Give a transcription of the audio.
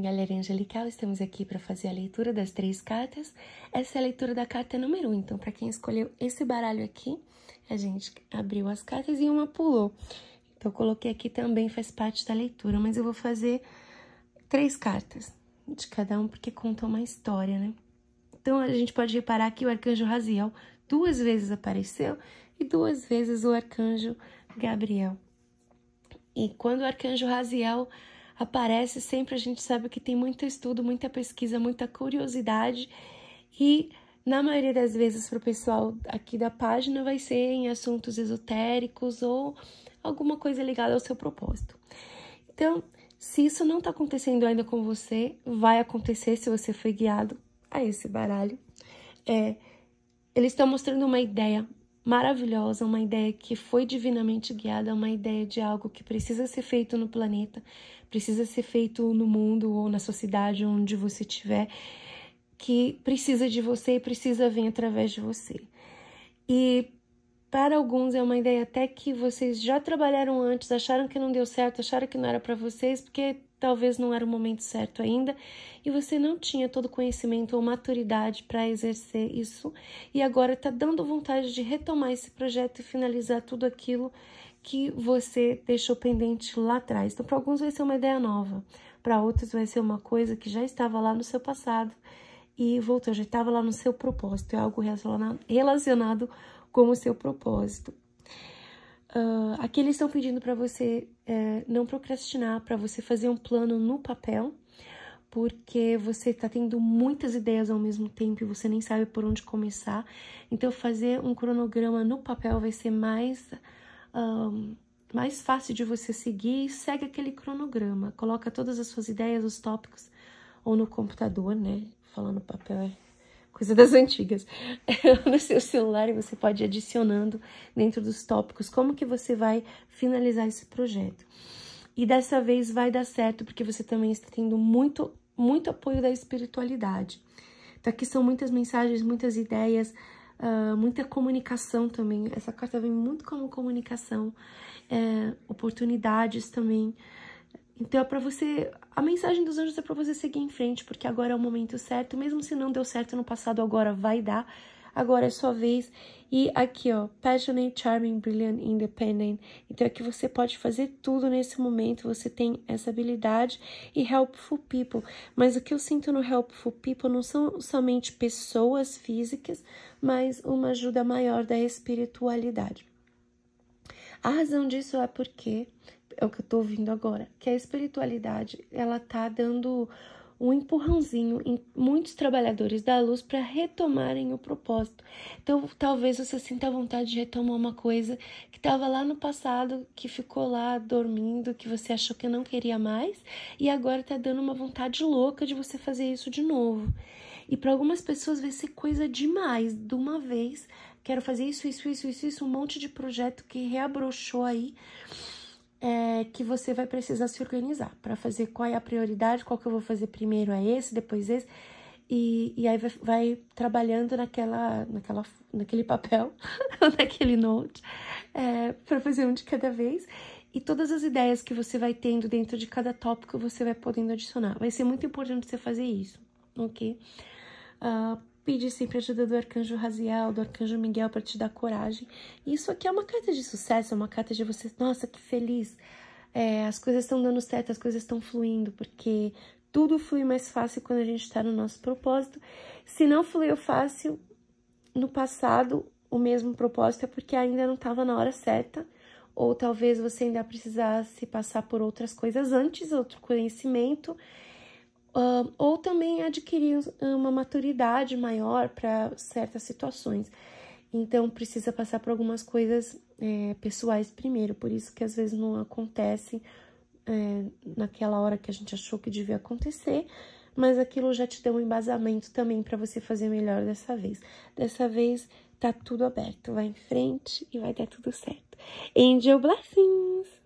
Galeria Angelical, estamos aqui para fazer a leitura das três cartas. Essa é a leitura da carta número um. então para quem escolheu esse baralho aqui, a gente abriu as cartas e uma pulou. Então eu coloquei aqui também, faz parte da leitura, mas eu vou fazer três cartas de cada um, porque conta uma história, né? Então a gente pode reparar que o arcanjo Raziel duas vezes apareceu e duas vezes o arcanjo Gabriel. E quando o arcanjo Raziel aparece sempre, a gente sabe que tem muito estudo, muita pesquisa, muita curiosidade e na maioria das vezes para o pessoal aqui da página vai ser em assuntos esotéricos ou alguma coisa ligada ao seu propósito. Então, se isso não está acontecendo ainda com você, vai acontecer se você foi guiado a esse baralho. É, eles estão mostrando uma ideia maravilhosa, uma ideia que foi divinamente guiada, uma ideia de algo que precisa ser feito no planeta, precisa ser feito no mundo ou na sociedade onde você estiver, que precisa de você e precisa vir através de você. E para alguns é uma ideia até que vocês já trabalharam antes, acharam que não deu certo, acharam que não era para vocês, porque talvez não era o momento certo ainda e você não tinha todo o conhecimento ou maturidade para exercer isso e agora está dando vontade de retomar esse projeto e finalizar tudo aquilo que você deixou pendente lá atrás. Então, para alguns vai ser uma ideia nova, para outros vai ser uma coisa que já estava lá no seu passado e voltou, já estava lá no seu propósito, é algo relacionado, relacionado com o seu propósito. Uh, aqui eles estão pedindo para você é, não procrastinar, para você fazer um plano no papel, porque você está tendo muitas ideias ao mesmo tempo e você nem sabe por onde começar. Então, fazer um cronograma no papel vai ser mais. Um, mais fácil de você seguir, segue aquele cronograma, coloca todas as suas ideias, os tópicos, ou no computador, né? Falando papel é coisa das antigas, no seu celular e você pode ir adicionando dentro dos tópicos como que você vai finalizar esse projeto. E dessa vez vai dar certo, porque você também está tendo muito, muito apoio da espiritualidade. Então tá, aqui são muitas mensagens, muitas ideias, uh, muita comunicação também. Essa carta vem muito como comunicação, é, oportunidades também. Então é para você, a mensagem dos anjos é para você seguir em frente, porque agora é o momento certo, mesmo se não deu certo no passado, agora vai dar. Agora é sua vez. E aqui, ó, passionate, charming, brilliant, independent. Então é que você pode fazer tudo nesse momento, você tem essa habilidade e helpful people. Mas o que eu sinto no helpful people não são somente pessoas físicas, mas uma ajuda maior da espiritualidade. A razão disso é porque é o que eu tô ouvindo agora, que a espiritualidade, ela tá dando um empurrãozinho em muitos trabalhadores da luz para retomarem o propósito. Então, talvez você sinta vontade de retomar uma coisa que estava lá no passado, que ficou lá dormindo, que você achou que não queria mais, e agora tá dando uma vontade louca de você fazer isso de novo. E para algumas pessoas vai ser coisa demais, de uma vez. Quero fazer isso, isso, isso, isso, isso, um monte de projeto que reabrochou aí é, que você vai precisar se organizar para fazer qual é a prioridade, qual que eu vou fazer primeiro é esse, depois esse, e, e aí vai, vai trabalhando naquela, naquela, naquele papel, naquele note, é, para fazer um de cada vez. E todas as ideias que você vai tendo dentro de cada tópico, você vai podendo adicionar. Vai ser muito importante você fazer isso, ok? Uh, Pede sempre ajuda do arcanjo Raziel, do arcanjo Miguel para te dar coragem. E isso aqui é uma carta de sucesso, é uma carta de você, nossa, que feliz. É, as coisas estão dando certo, as coisas estão fluindo, porque tudo flui mais fácil quando a gente está no nosso propósito. Se não fluiu fácil no passado, o mesmo propósito é porque ainda não estava na hora certa, ou talvez você ainda precisasse passar por outras coisas antes, outro conhecimento. Uh, ou também adquirir ah, uma maturidade maior para certas situações. Então, precisa passar por algumas coisas é, pessoais primeiro, por isso que às vezes não acontece é, naquela hora que a gente achou que devia acontecer, mas aquilo já te deu um embasamento também para você fazer melhor dessa vez. Dessa vez tá tudo aberto, vai em frente e vai dar tudo certo. Angel Blessings!